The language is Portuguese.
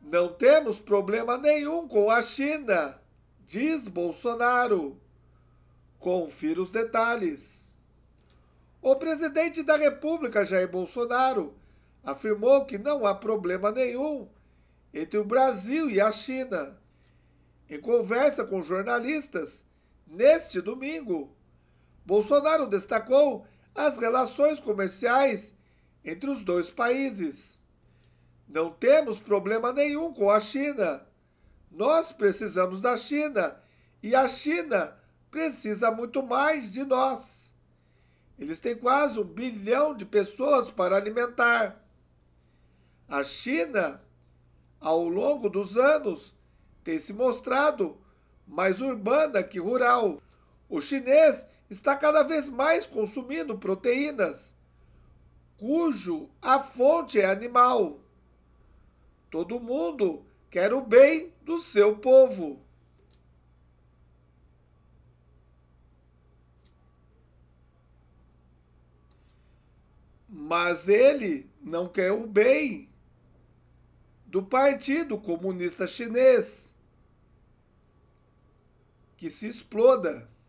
Não temos problema nenhum com a China, diz Bolsonaro. Confira os detalhes. O presidente da República, Jair Bolsonaro, afirmou que não há problema nenhum entre o Brasil e a China. Em conversa com jornalistas neste domingo, Bolsonaro destacou as relações comerciais entre os dois países. Não temos problema nenhum com a China. Nós precisamos da China e a China precisa muito mais de nós. Eles têm quase um bilhão de pessoas para alimentar. A China, ao longo dos anos, tem se mostrado mais urbana que rural. O chinês está cada vez mais consumindo proteínas, cujo a fonte é animal. Todo mundo quer o bem do seu povo. Mas ele não quer o bem do Partido Comunista Chinês. Que se exploda.